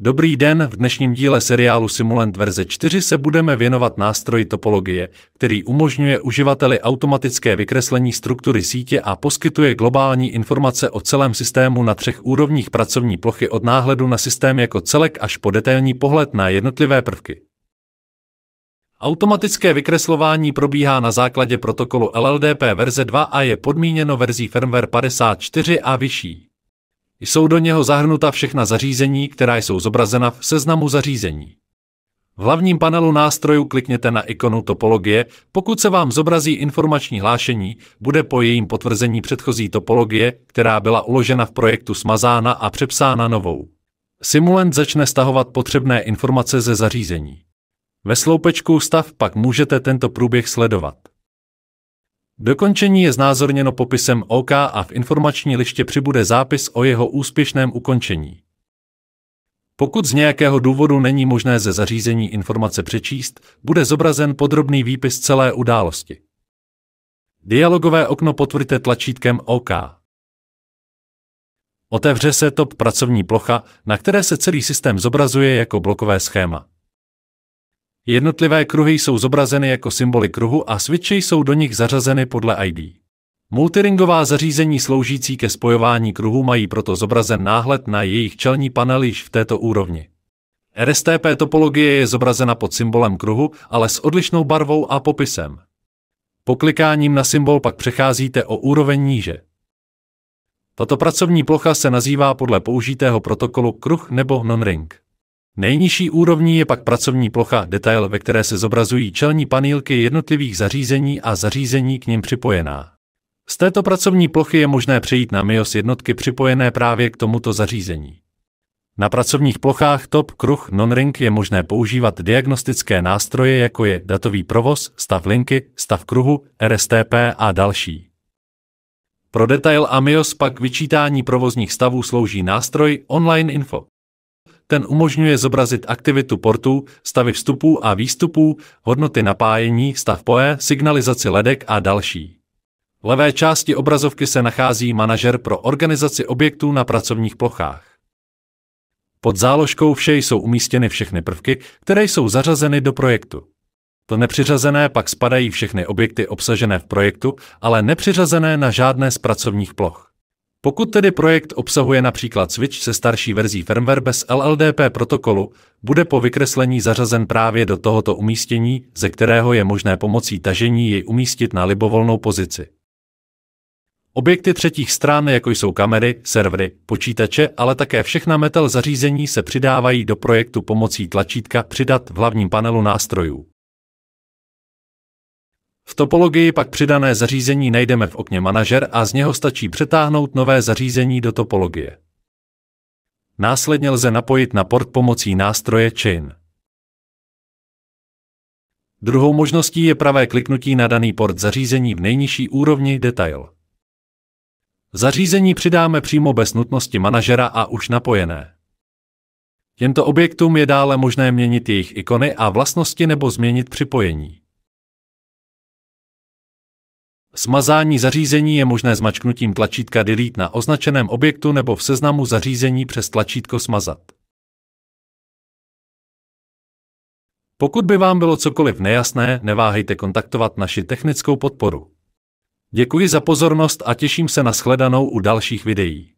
Dobrý den, v dnešním díle seriálu Simulant verze 4 se budeme věnovat nástroji topologie, který umožňuje uživateli automatické vykreslení struktury sítě a poskytuje globální informace o celém systému na třech úrovních pracovní plochy od náhledu na systém jako celek až po detailní pohled na jednotlivé prvky. Automatické vykreslování probíhá na základě protokolu LLDP verze 2 a je podmíněno verzí firmware 54 a vyšší. Jsou do něho zahrnuta všechna zařízení, která jsou zobrazena v seznamu zařízení. V hlavním panelu nástrojů klikněte na ikonu topologie. Pokud se vám zobrazí informační hlášení, bude po jejím potvrzení předchozí topologie, která byla uložena v projektu smazána a přepsána novou. Simulant začne stahovat potřebné informace ze zařízení. Ve sloupečku stav pak můžete tento průběh sledovat. Dokončení je znázorněno popisem OK a v informační liště přibude zápis o jeho úspěšném ukončení. Pokud z nějakého důvodu není možné ze zařízení informace přečíst, bude zobrazen podrobný výpis celé události. Dialogové okno potvrďte tlačítkem OK. Otevře se top pracovní plocha, na které se celý systém zobrazuje jako blokové schéma. Jednotlivé kruhy jsou zobrazeny jako symboly kruhu a switchy jsou do nich zařazeny podle ID. Multiringová zařízení sloužící ke spojování kruhů mají proto zobrazen náhled na jejich čelní panel již v této úrovni. RSTP topologie je zobrazena pod symbolem kruhu, ale s odlišnou barvou a popisem. Poklikáním na symbol pak přecházíte o úroveň níže. Tato pracovní plocha se nazývá podle použitého protokolu kruh nebo non-ring. Nejnižší úrovní je pak pracovní plocha detail, ve které se zobrazují čelní panýlky jednotlivých zařízení a zařízení k ním připojená. Z této pracovní plochy je možné přejít na MIOS jednotky připojené právě k tomuto zařízení. Na pracovních plochách top kruh non-ring je možné používat diagnostické nástroje, jako je datový provoz, stav linky, stav kruhu, RSTP a další. Pro detail a MIOS pak vyčítání provozních stavů slouží nástroj Online Info. Ten umožňuje zobrazit aktivitu portů, stavy vstupů a výstupů, hodnoty napájení, stav POE, signalizaci ledek a další. V levé části obrazovky se nachází manažer pro organizaci objektů na pracovních plochách. Pod záložkou vše jsou umístěny všechny prvky, které jsou zařazeny do projektu. To nepřiřazené pak spadají všechny objekty obsažené v projektu, ale nepřiřazené na žádné z pracovních ploch. Pokud tedy projekt obsahuje například switch se starší verzí firmware bez LLDP protokolu, bude po vykreslení zařazen právě do tohoto umístění, ze kterého je možné pomocí tažení jej umístit na libovolnou pozici. Objekty třetích stran, jako jsou kamery, servery, počítače, ale také všechna metal zařízení se přidávají do projektu pomocí tlačítka Přidat v hlavním panelu nástrojů. V topologii pak přidané zařízení najdeme v okně manažer a z něho stačí přetáhnout nové zařízení do topologie. Následně lze napojit na port pomocí nástroje Chain. Druhou možností je pravé kliknutí na daný port zařízení v nejnižší úrovni detail. Zařízení přidáme přímo bez nutnosti manažera a už napojené. Těmto objektům je dále možné měnit jejich ikony a vlastnosti nebo změnit připojení. Smazání zařízení je možné zmačknutím tlačítka Delete na označeném objektu nebo v seznamu zařízení přes tlačítko Smazat. Pokud by vám bylo cokoliv nejasné, neváhejte kontaktovat naši technickou podporu. Děkuji za pozornost a těším se na shledanou u dalších videí.